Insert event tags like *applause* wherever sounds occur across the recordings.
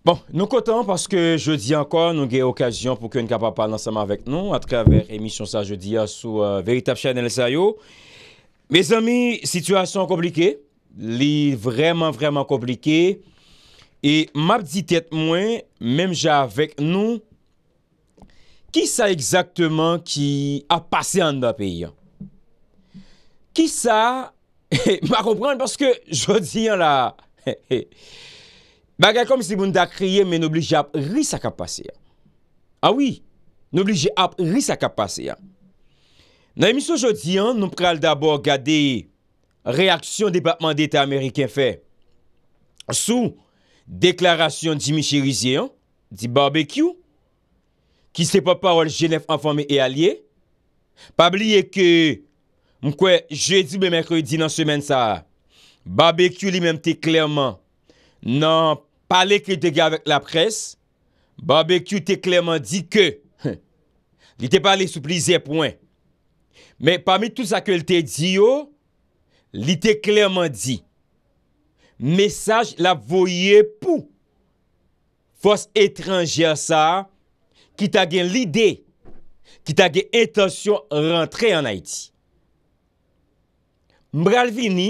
Bon, nou kontan, paske je di ankon, nou ge okajyon pou ke n ka pa palan seman vek nou, a traver emisyon sa je di a sou veritab chanel sa yo. Me zami, sitwasyon komplike, li vreman vreman komplike, e map di tet mwen, menm ja vek nou, ki sa exaktman ki a pase an da peyi an? Ki sa, ma kompran, paske je di an la... *laughs* Eh, eh, Bagay kom si moun da kriye men n'oblije ap risak ap pase ya. Awi, ah n'oblije ap risak ap pase ya. Nan emisyo jodi an, nou pral d'abor gade reaksyon debatman dete Ameriken fe. Sou deklarasyon di Michirizye an, di barbekyou, ki se pa parol jenef anfame e alye. Pabliye ke mkwe, jedi bemerkodi nan semen sa, barbekyou li menmte klerman nan pabliye. pale kè te gè avèk la pres, barbecue te klèman di kè, li te pale souplize pouen. Men, pami tout sa kèl te di yo, oh, li te klèman di, mesaj la voye pou, fòs etranjè sa, ki ta gen lide, ki ta gen intonsyon rentre an Haiti. Mbrel vini,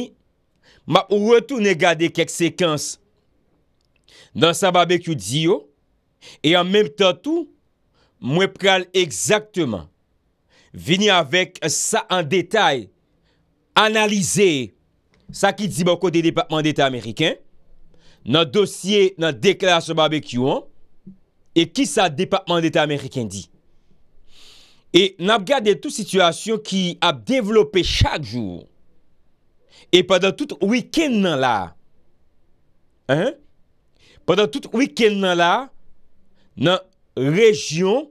ma ouwè tou ne gade kèk sekans, nan sa barbecue di yo, e an menm tatou, mwen pral ekzaktman, vini avèk sa an detay, analize, sa ki di bako de depatman detay Ameriken, nan dosye, nan dekla sa barbecue yo, e ki sa depatman detay Ameriken di. E nan ap gade tout situasyon ki ap devlopè chak joun, e padan tout week-end nan la, an, Pendan tout wikend nan la, nan rejyon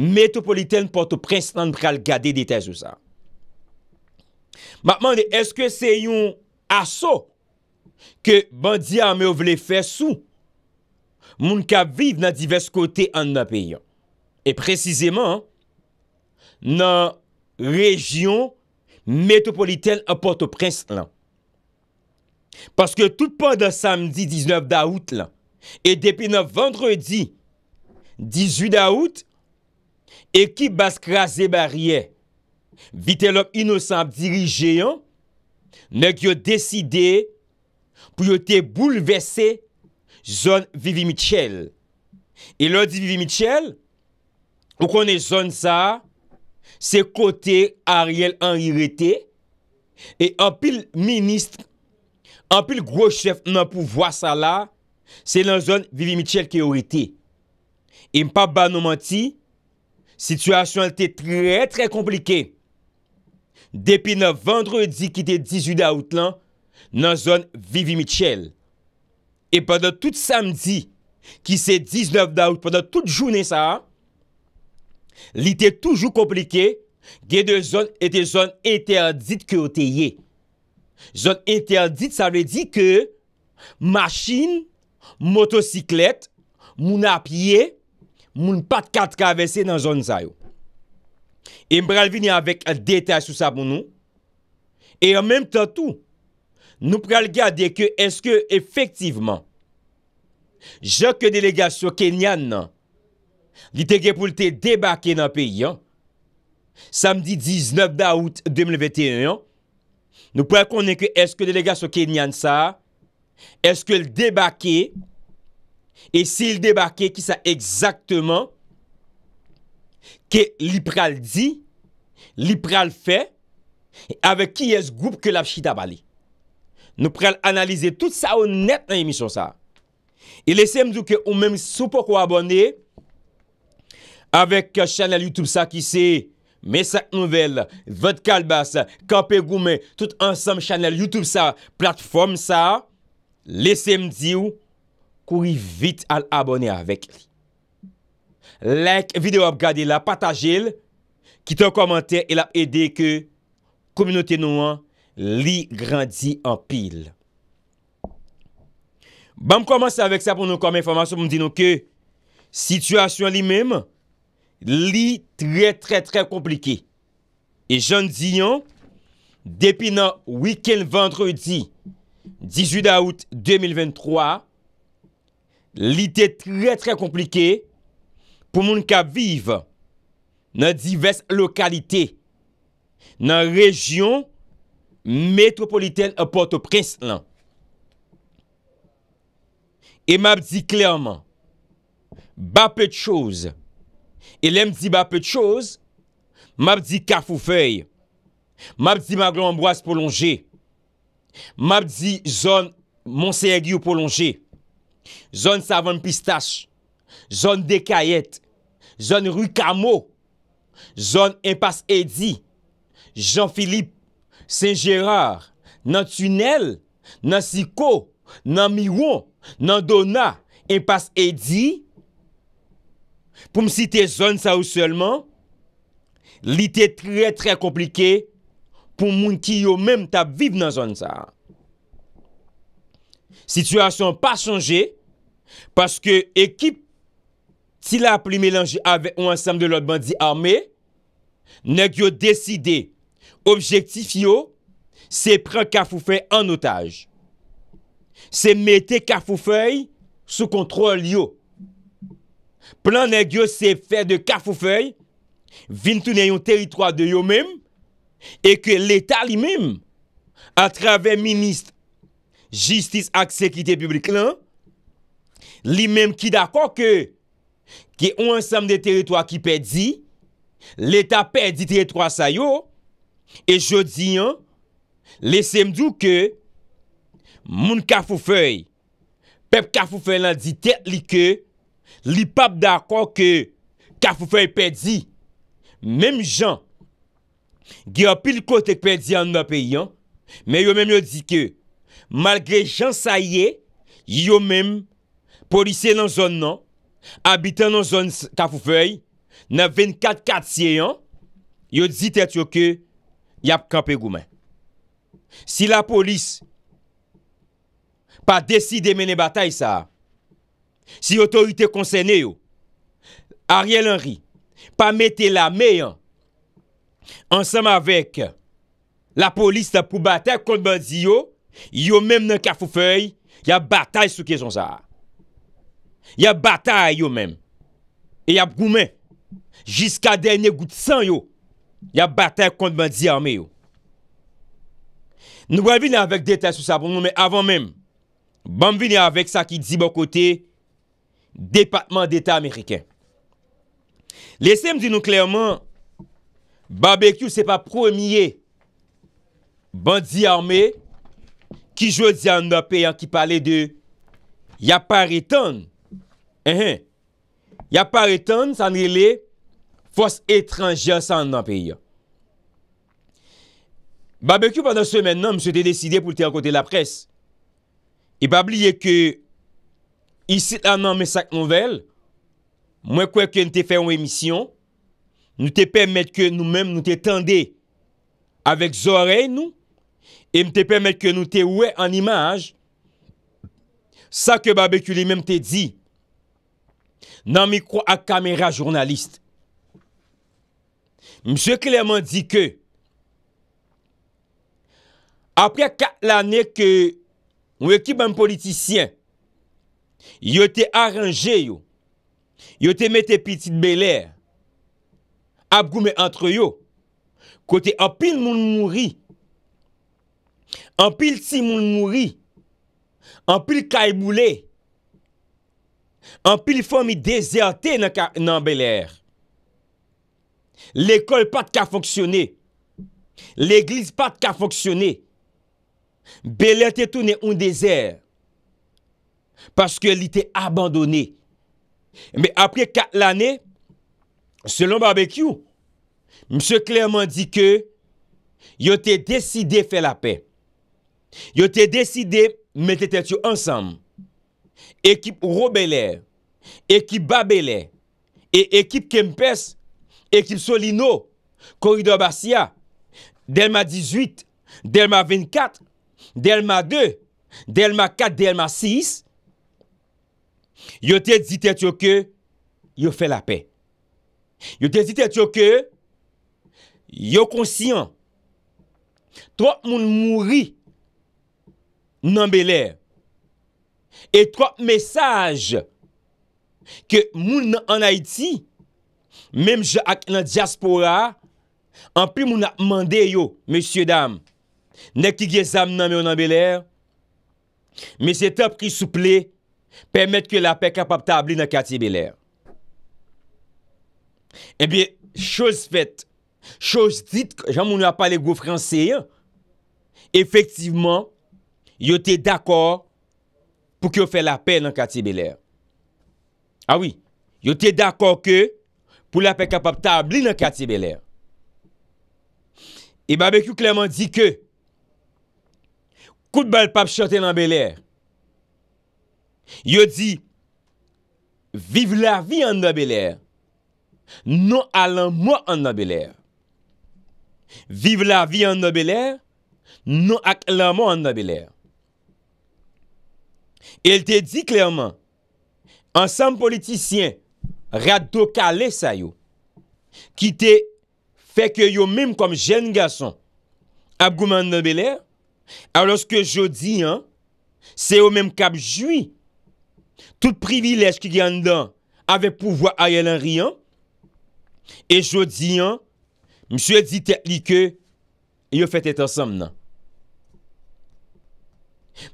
metropolitane Port-au-Prince nan pral gade detèz ou sa. Maman de, eske se yon aso ke bandia ame ou vle fè sou? Moun ka vive nan divers kote an nan peyon. E prezizèman, nan rejyon metropolitane Port-au-Prince lan. Paske tout pa nan samdi 19 da out lan. E depi nan vendredi 18 daout, ekip Baskra Zebariye vite lop inosan dirije yon, nek yo deside pou yo te boulevese zon Vivi Mitchell. E lodi Vivi Mitchell, ou konen zon sa, se kote Ariel Henri Rete, e anpil minist, anpil grochef nan pou vwa sa la, Se lan zon Vivi Mitchell ki yo iti. E mpa ba nou manti, sitwasyon al te tre, tre komplike. Depi nan vendredi ki te 18 daout lan, nan zon Vivi Mitchell. E pwede tout samdi, ki se 19 daout, pwede tout jounen sa, li te toujou komplike, ge de zon ete zon interdit ki yo te ye. Zon interdit sa re di ke, masjine, motosiklet, moun apye, moun pat kat kavesse nan zon sa yo. E mpral vini anvek detaj sou sa moun nou. E anmenm tan tou, nou pral gade ke eske efektiveman, jok ke delegasyon Kenyan nan, li tege pou li te debake nan peyi an, samdi 19 daout 2021, nou pral konen ke eske delegasyon Kenyan sa a, Eske l debake, e si l debake ki sa ekzakteman ke li pral di, li pral fe, ave ki es group ke la chita bali. Nou pral analize tout sa ou net nan emisyon sa. E lesem djouke ou mem sou pokou abonde, avek chanel YouTube sa ki se, mesak nouvel, vodka albasa, tout ansam chanel YouTube sa, platform sa, Lese m di ou, kouri vit al abone avèk li. Like vide ou ap gade la, patage l, kit an komante, el ap ede ke kominote nou an, li grandi an pil. Ban m komanse avèk sa pou nou kom informasyon pou m di nou ke sitwasyon li mèm, li tre tre tre komplike. E jan di yon, depi nan wiken vendredi, 18 aout 2023, li te tre tre komplike, pou moun ka vive, nan divers lokalite, nan rejyon, metropolitene, a Porto Preslan. E map di klerman, ba pe chouz, e lem di ba pe chouz, map di kaf ou fey, map di maglou ambwaz polonje, e, Mabdi zon Monseye Guyo Polonge, zon Savon Pistache, zon Dekayet, zon Rukamo, zon Impas Edy, zon Jean-Philippe, zon Saint-Gérard, nan Tunel, nan Siko, nan Miron, nan Dona, Impas Edy. Pou msite zon sa ou seulement, li te tre tre komplikey, pou moun ki yo mèm tap vive nan zon sa. Situasyon pa chanje, paske ekip ti la pli mélange avè ou ansam de lòd bandi armè, neg yo deside, objektif yo, se pren Kafoufei an otaj. Se mette Kafoufei sou kontrol yo. Plan neg yo se fè de Kafoufei vintounè yon teritroi de yo mèm, E ke l'Etat li mèm a travè minist justice ak sekite publik lan li mèm ki d'akon ke ki ou ansem de teritwa ki pe di l'Etat pe di teritwa sa yo e jodi an le semdou ke moun kafoufei pep kafoufei lan di tet li ke li pap d'akon ke kafoufei pe di mèm jan Gyo pil kote kpe di an nou pe yon, me yon men yon di ke, malgre jan sa ye, yon men polise nan zon nan, abiten nan zon ta fufoy, nan 24-4 siye yon, yon di tet yo ke, yap kape goumen. Si la polis, pa deside mene batay sa, si otorite konsene yo, Ariel Henry, pa mette la me yon, ensem avek la polis ta pou batay kont bandi yo yo menm nan kafou fey ya batay souke zon sa ya batay yo menm e ya goumen jiska denye gout san yo ya batay kont bandi yame yo nou wavine avek detay sou sa bon nou menm avant menm bamvine avek sa ki di bon kote depatman detay ameriken lese mdi nou klerman Barbekou se pa promye bandi arme ki jwè di an nan pey an ki pale de yapare ton. Yapare ton sanre le fòs etranjè san nan pey an. Barbekou pandan semen nan mse te deside pou te an kote la pres. E babliye ke isi an nan mesak nouvel, mwen kwenke nte fey an emisyon, Nou te pèmèd kè nou mèm nou te tendè avèk zorey nou e mèm te pèmèd kè nou te wè an imaj sa kè babèkou li mèm te di nan mikro ak kamera jounalist. Mse Klement di kè apè kè l'anè kè ou ekip mèm politisyen yo te aranjè yo yo te mèm te pitit belèr ap goume antroyo, kote apil moun mouri, apil si moun mouri, apil kay moulé, apil fò mi dezerte nan belèr. L'ekol pat ka foksyonè, l'eglis pat ka foksyonè, belèr te toune un dezert, paske li te abandonè. Me apri kat l'anè, Selon Barbecue, Mse Clermont di ke, yo te deside fe la pe. Yo te deside mette tet yo ansam. Ekip Roubele, ekip Babele, ekip Kempes, ekip Solino, Korido Basia, Derma 18, Derma 24, Derma 2, Derma 4, Derma 6, yo te ditet yo ke, yo fe la pe. Yo tezite tiyo ke, yo konsyen, trok moun mouri nan belè, et trok mesaj ke moun nan Haiti, mem jè ak nan diaspora, anpil moun ap mande yo, mesye dam, nek ki gye zam nan belè, mesye te pri souple, pèmèt ke la pe kapap tabli nan kati belè. Ebyen, eh chos fèt, chos dit, jaman moun ap pale gou franse, efektiveman, yo te d'akor pou ki yo fè la pè nan kati belè. Awi, yo te d'akor ke pou la pè kapap tabli nan kati belè. E babek yo kleman di ke, kout bèl pap chote nan belè. Yo di, viv la vi an nan belè. Nou alan mwa an nobeler Vive la vi an nobeler Nou ak laman an nobeler El te di klerman Ansem politisyen Raddo Kale sayo Ki te feke yo mwen kom jen gason Ab goman an nobeler Ar loske jo di an Se yo mwen kap jwi Tout priviles ki gyan dan Ave pouvo aye lan riyan E jodi an, msye di te li ke, yo fete et ansam nan.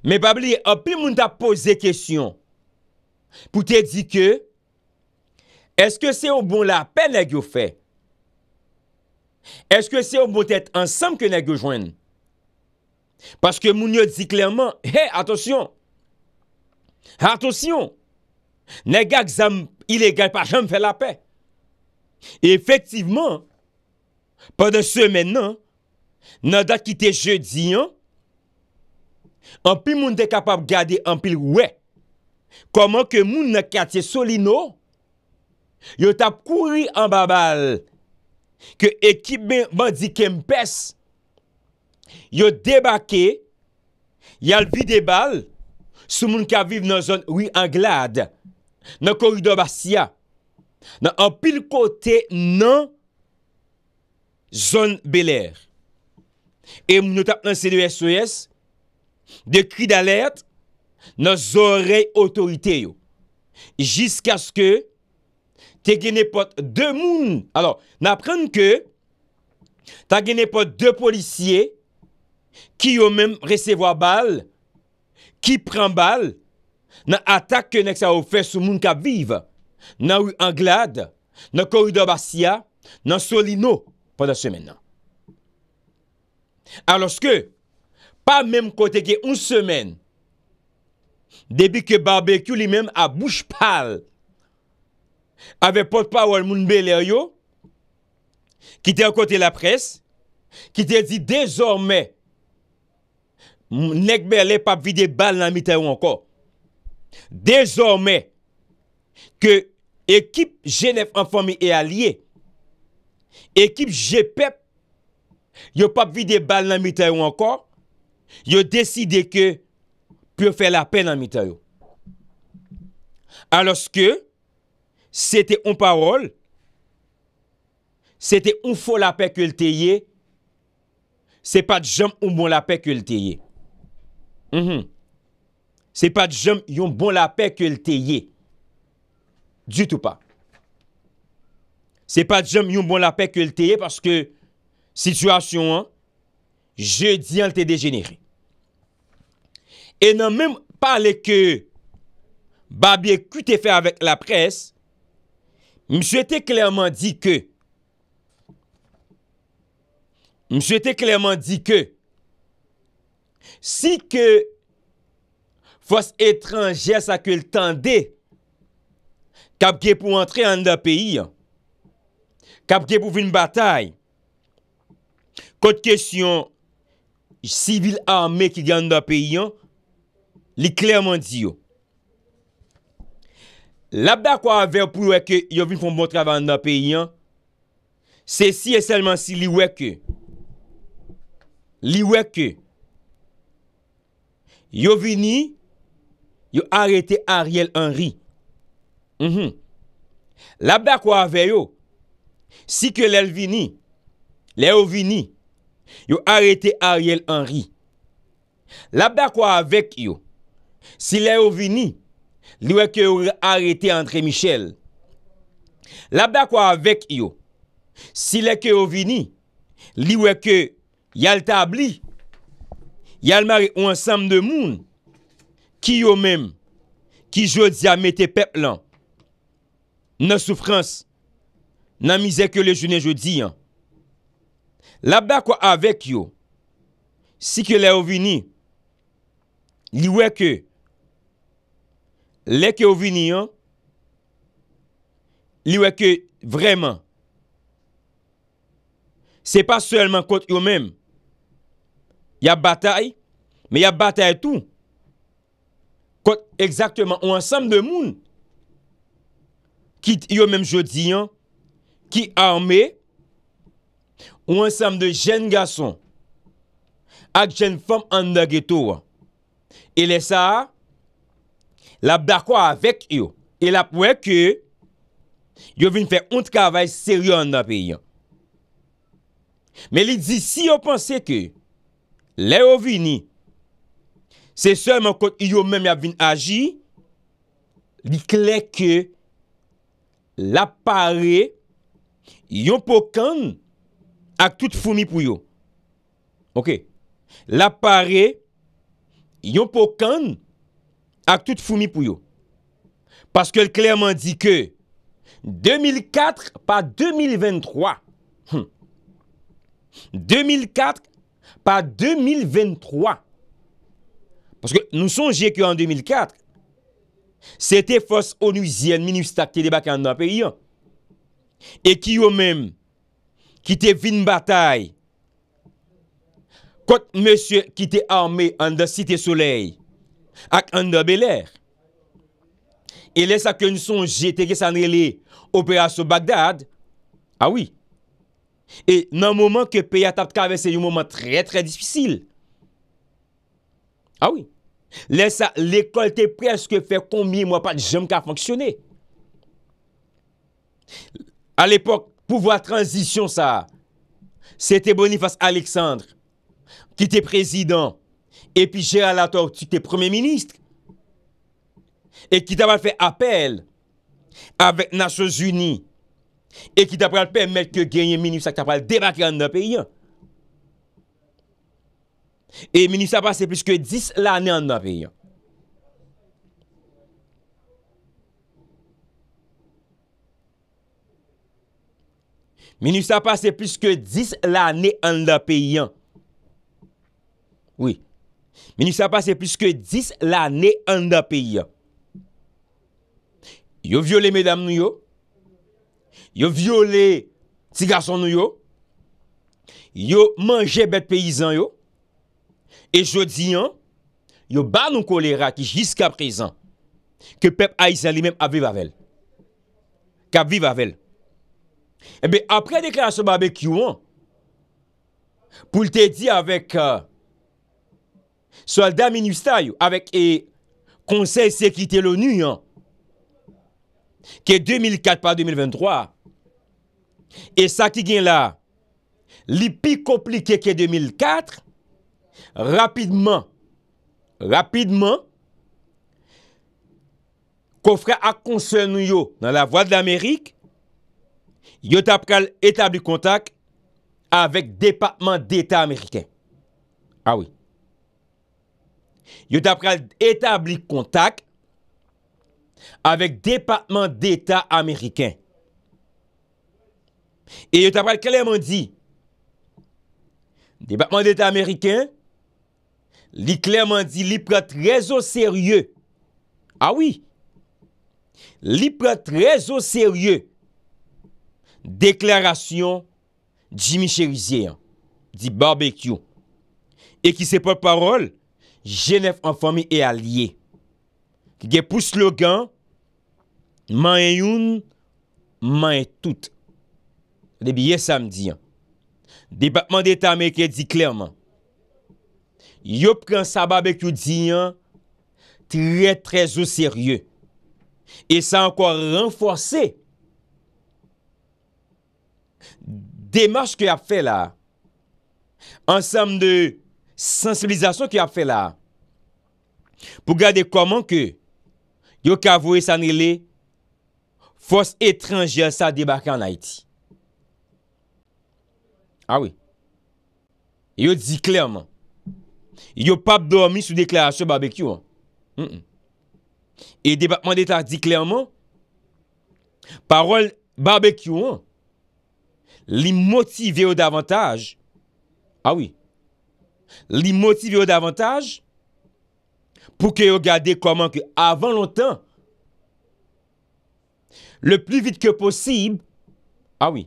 Me babli, api moun ta pose kesyon, pou te di ke, eske se ou bon la pe nage yo fe? Eske se ou bon tete ansam ke nage yo jwen? Paske moun yo di klerman, hey, atosyon, atosyon, nage ak zam ilegal pa jam fe la pe. E efektivman, pa de semen nan, nan dat ki te je diyan, anpil moun de kapap gade anpil we, koman ke moun nan katye soli nou, yo tap kouri an babal, ke ekip men bandi kempes, yo debake, yal bi debal, sou moun ka vive nan zon wii an glad, nan korido basya, nan an pil kote nan zon beler e m nou tap nan CDSOS e de kri d'alert nan zon rey otorite yo jisk aske te genepot de moun nan aprenke ta genepot de polisye ki yo menm resevo a bal ki pren bal nan atak ke nek sa ou fe sou moun ka vive nan ou Anglade, nan Korido Basia, nan Solino, pou da semen nan. Aloske, pa mèm koteke un semen, debi ke barbekyou li mèm a bouche pal, ave pot pa wèl mounbe lè yo, ki te an kote la pres, ki te di dezormè, mèm nekbe lè pa vide bal nan mitè ou anko, dezormè, ke mèm Ekip jenef anformi e alye, ekip jepep, yo pa bi de bal nan mi tayo ankon, yo deside ke pyo fè la pen nan mi tayo. Anlorske, se te on parol, se te on fo la pen ke lteye, se pat jem yon bon la pen ke lteye. Mhm. Se pat jem yon bon la pen ke lteye. Du tout pa. Se pa jom yon bon la pek ke lteye, paske sitwasyon an, je di an lte degenere. E nan menm pale ke babye kute fe avèk la pres, mswe te klerman di ke, mswe te klerman di ke, si ke fos etranje sa ke l tende, Kab ge pou antre an da peyi an. Kab ge pou vin batay. Kote kesyon, sivil arme ki gen bon an da peyi an, li klerman di yo. Lab da kwa ave pou weke, yo vin fon botrave an da peyi an, se si e selman si li weke. Li weke. Yo vini, yo arete Ariel Henry. Mhm. La ba kwa ave yo Si ke lèl vini Lè ou vini Yo arete Ariel Henry La ba kwa avek yo Si lè ou vini Li weke ou arete Andre Michel La ba kwa avek yo Si lè ke ou vini Li weke Yal tabli Yal mari ou ansam de moun Ki yo men Ki jodi amete peplan nan soufrans nan mizèk yo le jounè joudiyan. Labda kwa avek yo, si ke le ou vini, li weke, le ke ou vini, li weke vreman. Se pa sèlman kont yo men, ya batay, me ya batay tou, kont eksaktman ou ansam de moun, kit yo menm jodi yon, ki arme, ou ansam de jen gason, ak jen fom an da geto wan, e le sa, la bakwa avek yo, e la pouen ke, yo vin fe unt kavay seryo an da pe yon. Me li di, si yo pense ke, le yo vini, se seman kot yo menm ya vin aji, li klek ke, La pare, yon pou kan ak tout founi pou yo. Ok. La pare, yon pou kan ak tout founi pou yo. Paske l klerman di ke 2004 pa 2023. 2004 hm. pa 2023. Paske nou sonje ki an 2004... Se te fos ou nou zyen minou stak te debak an dan pe yon. E ki yo menm ki te vin batay. Kot monsye ki te arme an da site soley. Ak an da beler. E lesa ke nou son jete ke sanre le operasyon Bagdad. Awi. E nan mouman ke pe yon tap kave se yon mouman tre tre disfisil. Awi. Ah Awi. Lè sa, lè kol te preske fè kon mi mwa pat, jèm ka fonksyonè. A lè pok, pou vwa transisyon sa, se te bonifas Aleksandre, ki te prezidant, epi jè alator ki te premier ministre, e ki ta pal fè apel avèk Nasyons Unis, e ki ta pal pèmèd ke genye ministre, e ki ta pal demakran nan peyèn. E meni sa pa se plus ke 10 la ne an da peyan. Meni sa pa se plus ke 10 la ne an da peyan. Oui. Meni sa pa se plus ke 10 la ne an da peyan. Yo viole medam nou yo. Yo viole ti gason nou yo. Yo manje bet peyizan yo. E jodi an, yo ba nou kolera ki jiska prezan, ke pep aizan li men ap viv avel. Kap viv avel. Ebe, apre deklarasyon babek yo an, pou lte di avèk euh, solda minustay yo, avèk e konsey sekite louni an, ke 2004 pa 2023, e sa ki gen la li pi komplike ke 2004, Rapidman, rapidman, kofre akonsen nou yo nan la vwa de l'Amerik, yo tapkal etabli kontak avek depatman d'Etat Ameriken. Awi. Ah yo tapkal etabli kontak avek depatman d'Etat Ameriken. E yo tapkal kelem an di depatman d'Etat Ameriken Li klerman di li prete rezo serye. Awi. Li prete rezo serye. Deklarasyon Jimmy Cherizian. Di barbekyon. E ki sepe parol. Genève en famille et allié. Ki ge pou slogan. Man youn. Man tout. Debiye samdi. Debapman de ta Amerike di klerman. Yo pren sabab ek yo diyan tre tre zo serye. E sa anko renfose demarche ki ap fe la. Ansem de sensibilizasyon ki ap fe la. Pou gade koman ke yo kavowe sanile fos etranje sa debake an Haiti. Awi. Yo di klerman yo pape dormi sou deklarasyon barbekyon. E debatman d'Etat di klerman, parol barbekyon, li motive yo davantage, a ah oui, li motive yo davantage, pou ke yo gade koman ke avan lontan, le pli vit ke posib, a ah oui,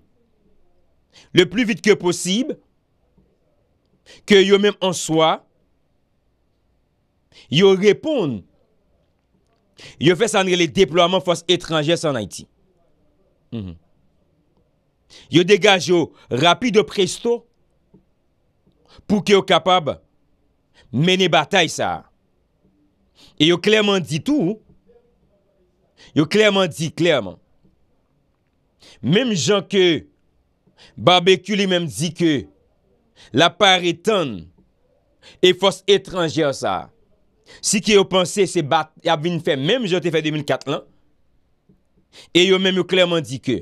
le pli vit ke posib, ke yo menm ansoa, Yo repon, yo fè sanre le deplouaman fòs etranjè san Haiti. Mhm. Yo degaj yo rapi de presto pou ki yo kapab mène batay sa. Yo klerman di tou, yo klerman di klerman. Mèm jan ke barbekul, yo mèm di ke la pari ton e fòs etranjè sa. Si ki yo panse se bat, ya bin fe, menm yo te fe 2004 lan, e yo menm yo klerman di ke,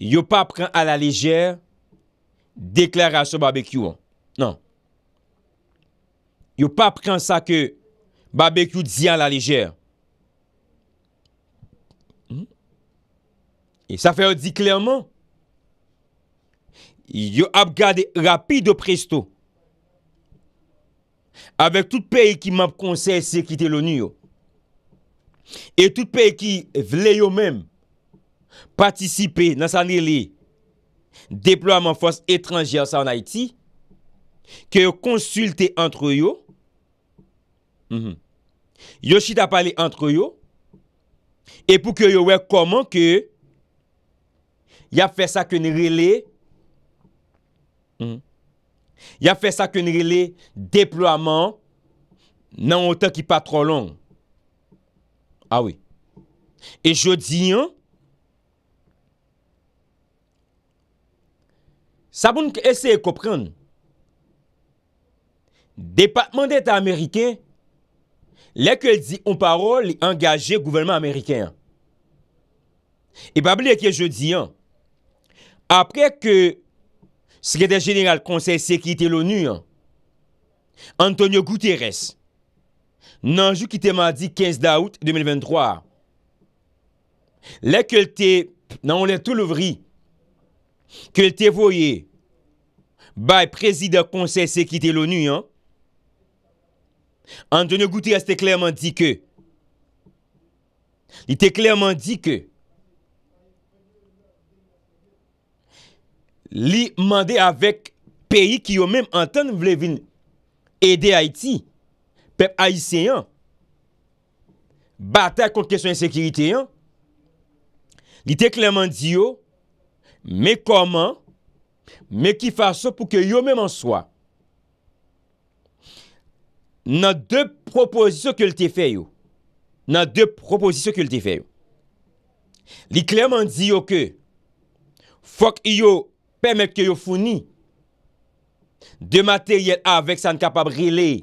yo pa pran a la lejere, deklarasyon barbecue an. Nan. Yo pa pran sa ke, barbecue di an la lejere. Hmm? E sa fe yo di klerman, yo ap gade rapide o presto. Avèk tout peyi ki map konsey se kitè louni yo. Et tout peyi ki vle yo mèm. Patisipe nan san li li. Deploam an fòs etranjè sa an Haiti. Kè yo konsultè antre yo. Mhm, yo chita pale antre yo. Et pou kè yo wèk kòman kè. Yap fè sa kè nire li. Hmm. Ya fe sa ke ne le deploaman nan o te ki pa tro long. A we. E jodi an. Sa bon ke ese e kopren. Depatman de eta Amerike. Le ke el di on parol engaje gouvelman Amerike. E pa bile ke jodi an. Apre ke... sekredèr jenèral konsey seki itè l'ONU an, Antonio Guterres, nanjou ki te mandi 15 daout 2023, lè ke lte, nan on lè tout l'ouvri, ke lte voye, bay prezidèr konsey seki itè l'ONU an, Antonio Guterres te klèrman di ke, li te klèrman di ke, li mande avèk peyi ki yo mèm anten vle vin ede Haiti pep Aïsé yon, batak kont kèson ansekirite yon, li te klèman di yo, mè koman, mè ki fason pou ke yo mèm ansoa. Nan dè proposisyon ki yo lte fè yo. Nan dè proposisyon ki yo lte fè yo. Li klèman di yo ke, fòk yo Permet ke yo founi de materyel avek sa an kapab rile.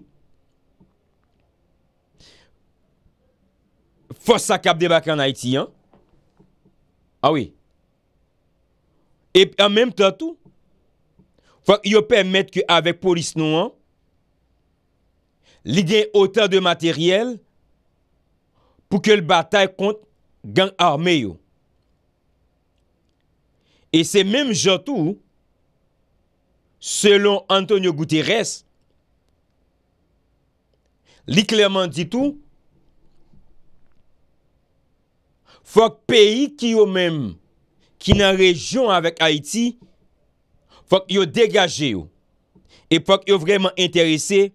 Fos sa kap debak an Haiti an. Awi. Ah e an menm tatou. Fos yo permet ke avek polis nou an. Lide ota de materyel pou ke l batay kont gang arme yo. Et c'est même genre tout, selon Antonio Guterres, lui clairement dit tout, faut que pays qui ont même, qui n'ont réunion avec Haïti, faut qu'il y ait dégagé, et faut qu'il y ait vraiment intéressé,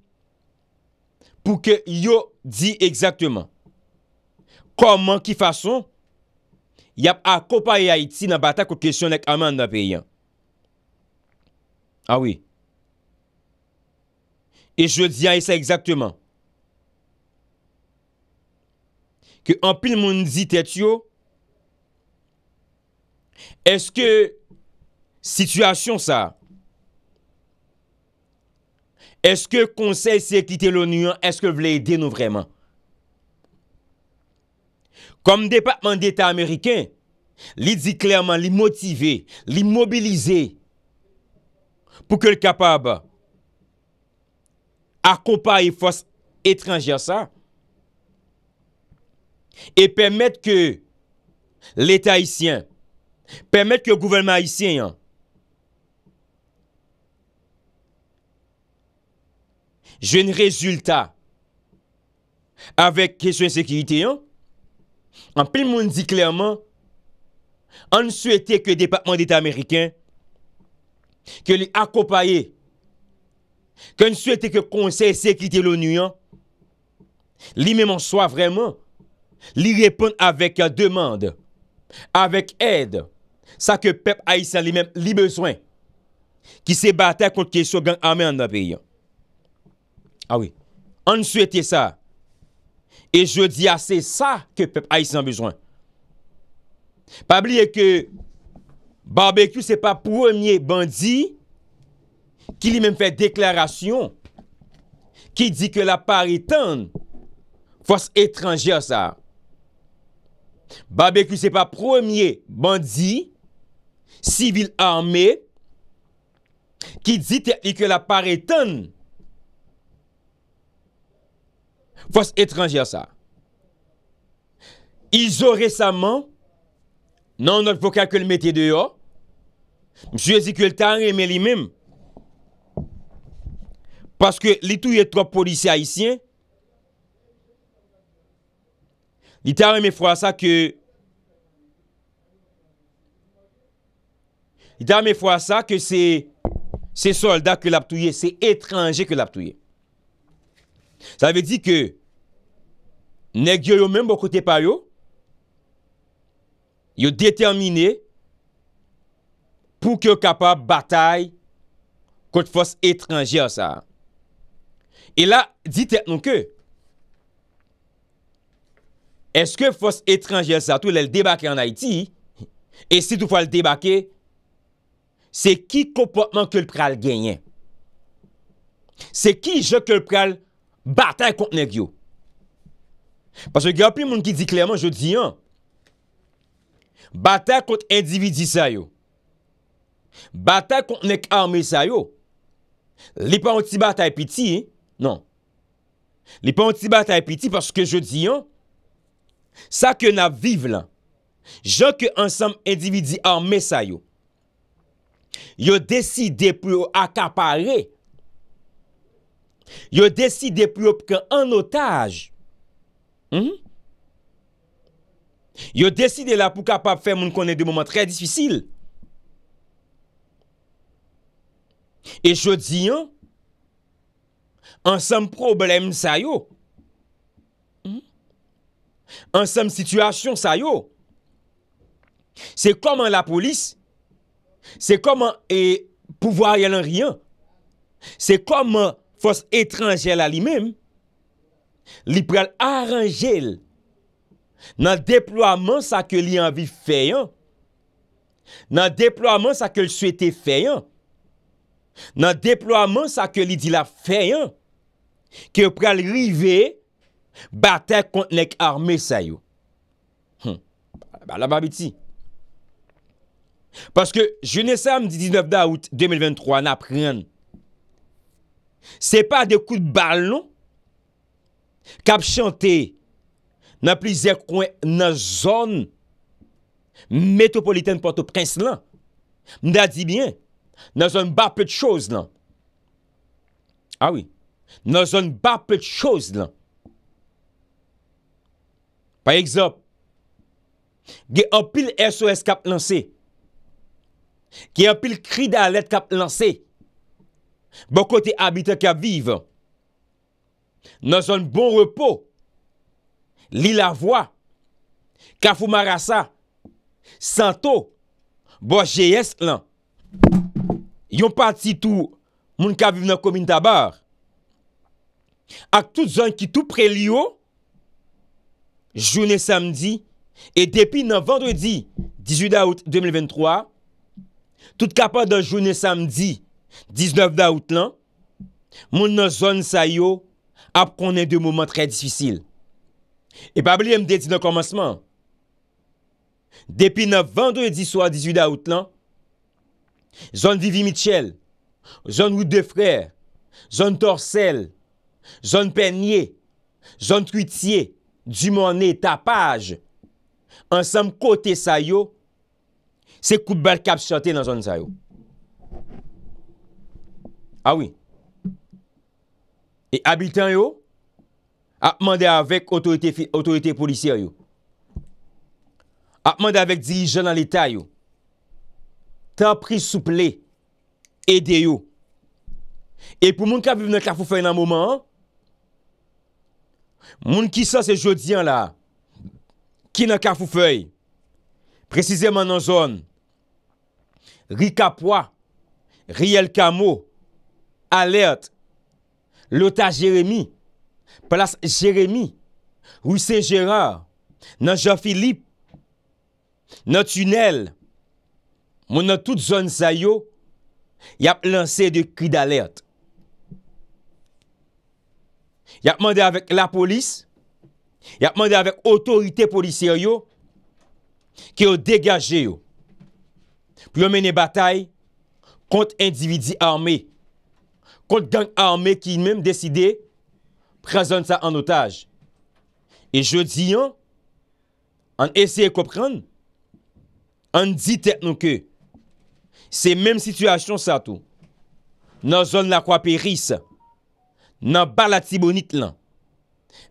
pour qu'il y ait dit exactement comment, qui façon, Yap akopa ya iti nan bata kou kesyon ek aman nan peyan. Awi. Ah e jw diyan e sa exakteman. Ke anpil moun zi tet yo. Eske situasyon sa. Eske konsey se ekite loun yon eske vle ide nou vreman. kom depatman d'Etat Ameriken, li di klerman, li motive, li mobilize, pou ke l kapab akopay fos etranjia sa, e permette ke l'Etat Haitien, permette ke gouverment Haitien, yon, jen rezultat avèk kesyon sekirite yon, An pi moun di klerman An sou ete ke depatman d'Etat Ameriken Ke li akopaye Ke nou sou ete ke konsey sekite l'ONU Li mèm an soa vreman Li repon avèk ya demande Avèk ed Sa ke pep a isen li mèm li beswen Ki se batè kont ke sou gen amè an apè yon An sou ete sa E je di ase sa ke pep ay san bejwan. Pa bli e ke barbekou se pa pwemye bandi, ki li men fè deklarasyon, ki di ke la par etan fòs etranjè sa. Barbekou se pa pwemye bandi, sivil arme, ki di te e ke la par etan fòs Fos etranje a sa. Izo resaman, nan an avoka ke li mette de yo, msye zi ke l tan reme li mem, paske li touye trope polisi a isyen, li tan reme fwa sa ke, li tan reme fwa sa ke se solda ke lap touye, se etranje ke lap touye. Sa ve di ke, Negyo yo menm bo kote pa yo, yo determine pou ki yo kapab batay kote fos etranjel sa. E la, di tenon ke, eske fos etranjel sa, tou le l debake an Haiti, e si tou fwa l debake, se ki kompotman köl pral genyen? Se ki jo köl pral batay kont negyo? Paswe gen api moun ki di klerman jodi an Bata kont individi sayo Bata kont nek arme sayo Li pa onti bata epiti Non Li pa onti bata epiti Paswe jodi an Sa ke na vive lan Jan ke ansam individi arme sayo Yo deside pou yo akapare Yo deside pou yo pken an otaj Mhm. Yo deside la pou kapap fè moun konen de mouman trè disfisil. E jodi an, an sèm problem sa yo. An mhm. sèm situasyon sa yo. Se koman la polis, se koman pou vwa yon riyan, se koman fòs etranjel a li mèm. li prel aranjel nan deploaman sa ke li anvi feyon nan deploaman sa ke li swete feyon nan deploaman sa ke li dila feyon ke prel hm. rive batè kontenek arme sayo la mabiti paske jenè sa mdi 19 daout 2023 nan prenen se pa de kout balon Kap chante nan plize kwen nan zon metropolitane Port-au-Prince lan. Mda di byen, nan zon ba pe t'chose lan. Awi, ah nan zon ba pe t'chose lan. Par ekzop, ge apil SOS kap lanse. Ge apil kri da alet kap lanse. Bo kote abite kap vive an. nan zon bon repo, li la vwa, kafou marasa, santo, boje yes lan, yon pati tou, moun kabiv nan komin tabar, ak tout zon ki tou pre li yo, jounen samdi, e depi nan vendredi, 18 daout 2023, tout kapad nan jounen samdi, 19 daout lan, moun nan zon sayo, ap konen de mouman trè disfisil. E pa blè mdè di nan komanseman, depi nan vendredi swa 18 aout lan, zon Vivi Mitchell, zon Wood 2 Frè, zon Torcel, zon Pernier, zon Truitier, du mounet Tapage, ansam kote Sayo, se koup bèl kap chante nan zon Sayo. Awi, ah E abil tan yo, ap mande avek otorite polisye yo. Ap mande avek dirijen an lita yo. Tan pri souple, ede yo. E pou moun ka vive nan ka fufay nan mouman, moun ki sa se jodian la, ki nan ka fufay, prezise man nan zon, ri kapwa, ri el kamo, alerte, Lota Jeremie, Plas Jeremie, Roussé Gérard, Nan Jean-Philippe, Nan Tunel, Moun nan tout zon zay yo, Yap lanse de kri d'alerte. Yap mande avèk la polis, Yap mande avèk otorite polisye yo, Ki yo degaje yo. Pyo menen batay, Kont individi armè. kont gang arme ki mèm deside prezon sa an otaj. E jodi an, an esey kopran, an di tek nou ke, se mèm situasyon sa tou, nan zon la kwa peris, nan bala tibounit lan,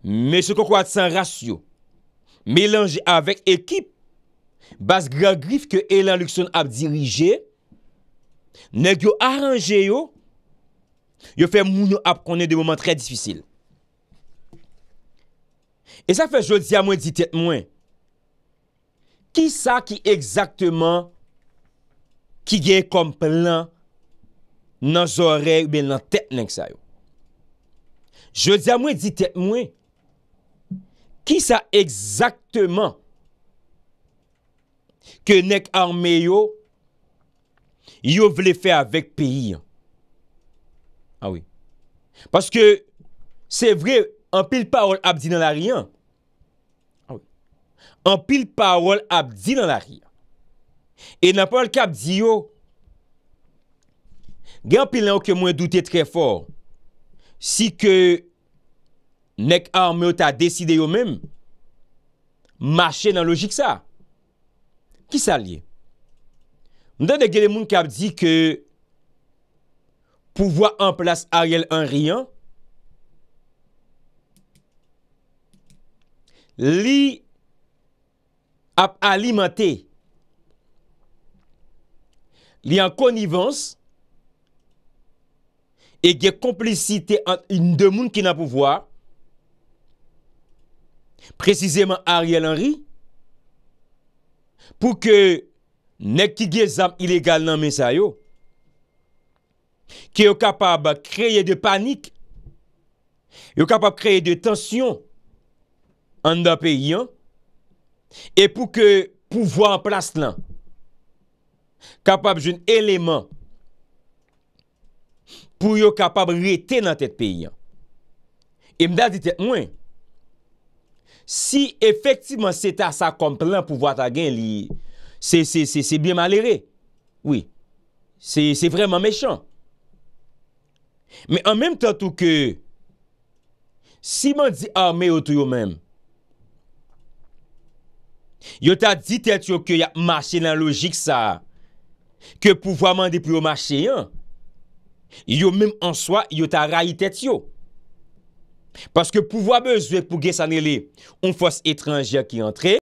mè se kwa kwa tsan rasyo, mèlange avèk ekip, bas gra grif ke elan lukson ap dirije, negyo aranje yo, Yo fe moun yo ap konen de mouman tre disfisil. E sa fe jodi a mwen ditet mwen, ki sa ki ekzaktman ki gen komplan nan zorek be nan tet neng sa yo. Jodi a mwen ditet mwen, ki sa ekzaktman ke nek arme yo yo vle fe avek peyi yo. Awi. Ah Paske, se vre, an pil parol ap di nan la riyan. Awi. Ah an pil parol ap di nan la riyan. E nan parol kap di yo, gen pil nan yo ke mwen doute tre for, si ke nek arme yo ta deside yo men, mache nan logik sa. Ki sa liye? Mwen dan de gen de moun kap di ke Pouvoi an plas Ariel Henry an, li ap alimante, li an konivans, e gen komplicite an in demoun ki nan pouvoi, prezizeman Ariel Henry, pou ke nek ki gen zam ilegal nan mesay yo, ki yo kapab kreye de panik yo kapab kreye de tension an da pe yon e pou ke pouvo an plas lan kapab joun eleman pou yo kapab rete nan tet pe yon e mda dite mwen si efektivman se ta sa kon plan pouvo atagen li se se se se biye malere se se se vreman mechon Men an menm tato ke, si man di a me yo tou yo menm, yo ta di tete yo ke ya masye nan logik sa, ke pou vwa mande pou yo masye, yo menm an soa, yo ta rayi tete yo. Paske pou vwa bezwe pou gesaneli, on fos etranje ki antre,